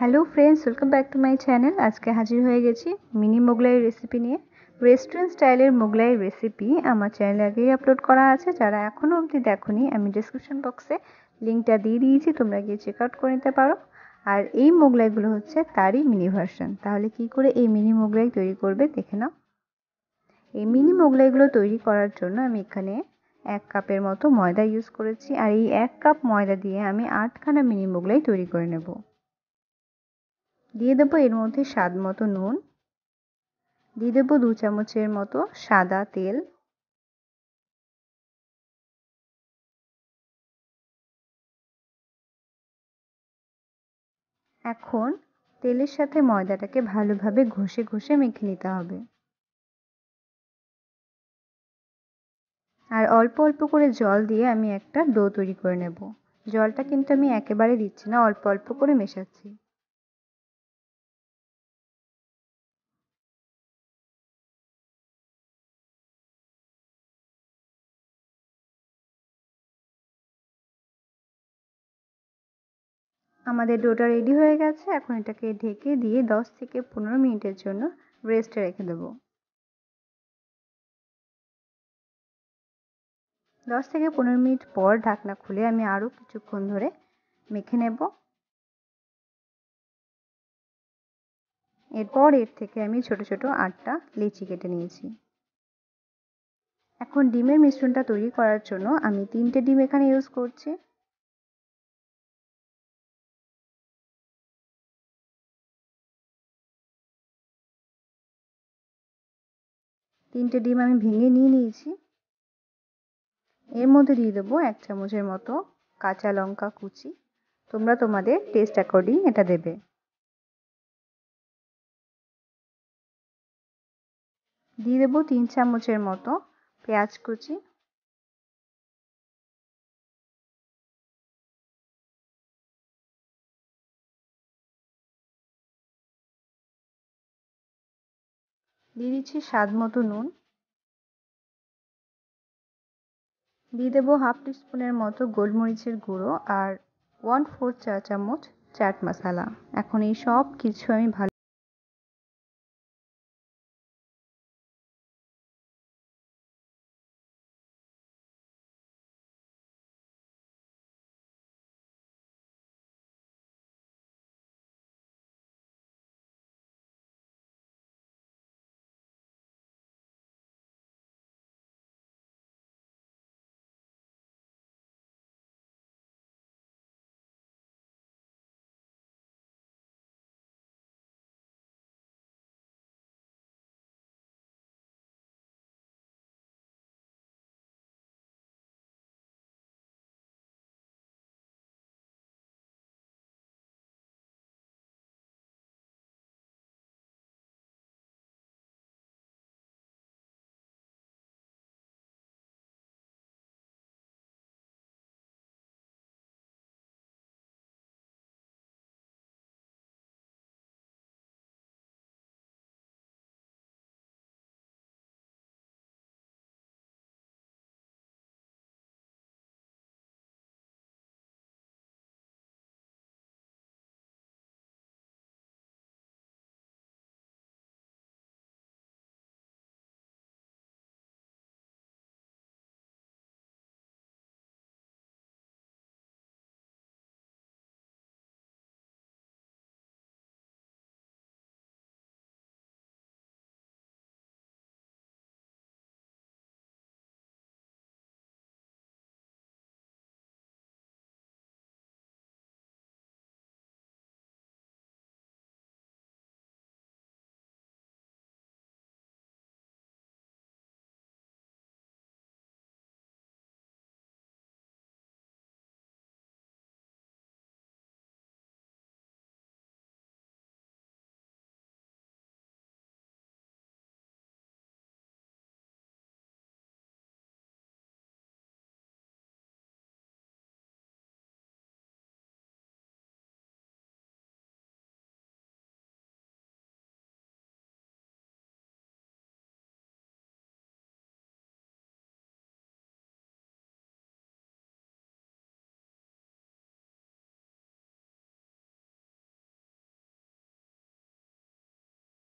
hello friends welcome back to my channel আজকে হাজির হয়ে গেছি মিনি মোগলাই রেসিপি নিয়ে ওয়েস্টার্ন স্টাইলের মোগলাই রেসিপি আমার চ্যানেলে আগেই আপলোড করা আছে যারা এখনও অবধি দেখনি আমি ডিসক্রিপশন বক্সে লিঙ্কটা দিয়ে দিয়েছি তোমরা গিয়ে চেক আউট করে নিতে পারো আর এই মোগলাইগুলো হচ্ছে তারই মিনি ভার্সন তাহলে কি করে এই মিনি মোগলাই তৈরি করবে দেখে নাও এই মিনি মোগলাইগুলো তৈরি করার জন্য আমি এখানে এক কাপের মতো ময়দা ইউজ করেছি আর এই এক কাপ ময়দা দিয়ে আমি আটখানা মিনি মোগলাই তৈরি করে নেবো দিয়ে দেবো এর মধ্যে স্বাদ মতো নুন দিয়ে দেবো দু চামচের মতো সাদা তেল এখন তেলের সাথে ময়দাটাকে ভালোভাবে ঘষে ঘষে মেখে নিতে হবে আর অল্প অল্প করে জল দিয়ে আমি একটা ডো তৈরি করে নেব জলটা কিন্তু আমি একেবারে দিচ্ছি না অল্প অল্প করে মেশাচ্ছি আমাদের ডোটা রেডি হয়ে গেছে এখন এটাকে ঢেকে দিয়ে 10 থেকে পনেরো মিনিটের জন্য রেস্টে রেখে দেব দশ থেকে পনেরো মিনিট পর ঢাকনা খুলে আমি আরও কিছুক্ষণ ধরে মেখে নেব এরপর এর থেকে আমি ছোট ছোট আটটা লিচি কেটে নিয়েছি এখন ডিমের মিশ্রণটা তৈরি করার জন্য আমি তিনটে ডিম এখানে ইউজ করছি তিনটে ডিম আমি ভেঙে নিয়ে নিয়েছি এর মধ্যে দিয়ে দেবো এক চামচের মতো কাঁচা লঙ্কা কুচি তোমরা তোমাদের টেস্ট অ্যাকর্ডিং এটা দেবে দিয়ে দেবো তিন চামচের মতো পেঁয়াজ কুচি দিয়ে দিচ্ছি স্বাদ মতো নুন দিয়ে দেবো হাফ স্পুনের মতো গোলমরিচের গুঁড়ো আর ওয়ান ফোর চা চামচ চাট মশলা এখন এই সব কিছু আমি ভালো